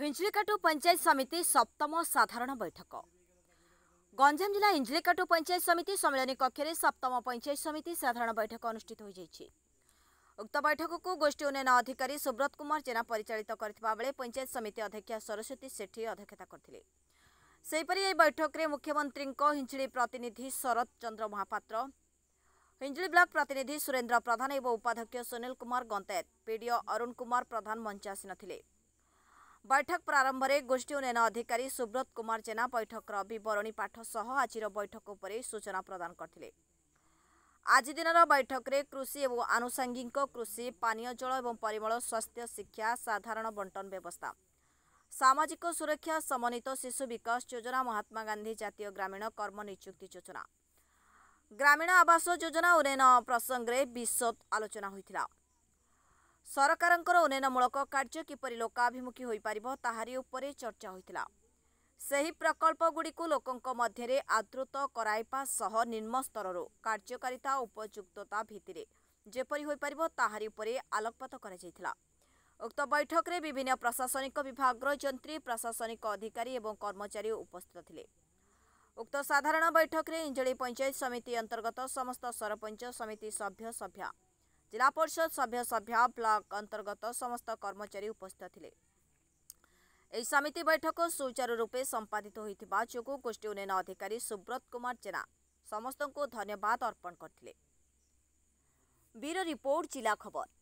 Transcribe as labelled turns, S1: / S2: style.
S1: ହିଞ୍ଜିଳିକାଟୁ ପଞ୍ଚାୟତ ସମିତି ସପ୍ତମ ସାଧାରଣ ବୈଠକ ଗଞ୍ଜାମ ଜିଲ୍ଲା ହିଞ୍ଜିଳିକାଟୁ ପଞ୍ଚାୟତ ସମିତି ସମ୍ମିଳନୀ କକ୍ଷରେ ସପ୍ତମ ପଞ୍ଚାୟତ ସମିତି ସାଧାରଣ ବୈଠକ ଅନୁଷ୍ଠିତ ହୋଇଯାଇଛି ଉକ୍ତ ବୈଠକକୁ ଗୋଷ୍ଠୀ ଉନ୍ନୟନ ଅଧିକାରୀ ସୁବ୍ରତ କୁମାର ଜେନା ପରିଚାଳିତ କରିଥିବା ବେଳେ ପଞ୍ଚାୟତ ସମିତି ଅଧ୍ୟକ୍ଷା ସରସ୍ୱତୀ ସେଠୀ ଅଧ୍ୟକ୍ଷତା କରିଥିଲେ ସେହିପରି ଏହି ବୈଠକରେ ମୁଖ୍ୟମନ୍ତ୍ରୀଙ୍କ ହିଞ୍ଜିଳି ପ୍ରତିନିଧି ଶରତ ଚନ୍ଦ୍ର ମହାପାତ୍ର हिंजली ब्लॉक प्रतिनिधि सुरेंद्र प्रधान एवं उपाध्यक्ष सुनील कुमार गंतेत पीडीओ अरुण कुमार प्रधान मंचासीन थे बैठक प्रारंभରେ ଗୋଷ୍ଠୀ ଉନ୍ନୟନ ଅଧିକାରୀ ସୁବ୍ରତ କୁମାର ଜେନା ବୈଠକର ବିବରଣୀ ପାଠ ସହ ଆଜିର ବୈଠକ ଉପରେ ସୂଚନା ପ୍ରଦାନ କରିଥିଲେ ଆଜି ଦିନର ବୈଠକରେ କୃଷି ଏବଂ ଆନୁଷଙ୍ଗିକ କୃଷି ପାନୀୟ ଜଳ ଏବଂ ପରିମଳ ସ୍ୱାସ୍ଥ୍ୟ ଶିକ୍ଷା ସାଧାରଣ ବଣ୍ଟନ ବ୍ୟବସ୍ଥା ସାମାଜିକ ସୁରକ୍ଷା ସମନ୍ୱିତ ଶିଶୁ ବିକାଶ ଯୋଜନା ମହାତ୍ମା ଗାନ୍ଧୀ ଜାତୀୟ ଗ୍ରାମୀଣ କର୍ମ ନିଯୁକ୍ତି ଯୋଜନା ଗ୍ରାମୀଣ ଆବାସ ଯୋଜନା ଉନ୍ନୟନ ପ୍ରସଙ୍ଗରେ ବିଶଦ ଆଲୋଚନା ହୋଇଥିଲା ସରକାରଙ୍କର ଉନ୍ନୟନମୂଳକ କାର୍ଯ୍ୟ କିପରି ଲୋକାଭିମୁଖୀ ହୋଇପାରିବ ତାହାରି ଉପରେ ଚର୍ଚ୍ଚା ହୋଇଥିଲା ସେହି ପ୍ରକଳ୍ପଗୁଡ଼ିକୁ ଲୋକଙ୍କ ମଧ୍ୟରେ ଆଦୃତ କରାଇବା ସହ ନିମ୍ନସ୍ତରରୁ କାର୍ଯ୍ୟକାରିତା ଉପଯୁକ୍ତତା ଭିତ୍ତିରେ ଯେପରି ହୋଇପାରିବ ତାହାରି ଉପରେ ଆଲୋକପାତ କରାଯାଇଥିଲା ଉକ୍ତ ବୈଠକରେ ବିଭିନ୍ନ ପ୍ରଶାସନିକ ବିଭାଗର ଯନ୍ତ୍ରୀ ପ୍ରଶାସନିକ ଅଧିକାରୀ ଏବଂ କର୍ମଚାରୀ ଉପସ୍ଥିତ ଥିଲେ ଉକ୍ତ ସାଧାରଣ ବୈଠକରେ ଇଞ୍ଜଳି ପଞ୍ଚାୟତ ସମିତି ଅନ୍ତର୍ଗତ ସମସ୍ତ ସରପଞ୍ଚ ସମିତି ସଭ୍ୟ ସଭ୍ୟା जिला परिषद सभ्य सभ्या ब्लक अंतर्गत समस्त कर्मचारी उपस्थित थे ଏହି ସମିତି ବୈଠକ ସୁଚାରୁ ରୂପେ ସମ୍ପାଦିତ ହୋଇଥିବା ଯୋଗୁଁ ଗୋଷ୍ଠୀ ଉନ୍ନୟନ ଅଧିକାରୀ ସୁବ୍ରତ କୁମାର ଜେନା ସମସ୍ତଙ୍କୁ ଧନ୍ୟବାଦ ଅର୍ପଣ କରିଥିଲେ ବ୍ୟୁରୋ ରିପୋର୍ଟ ଜିଲ୍ଲା ଖବର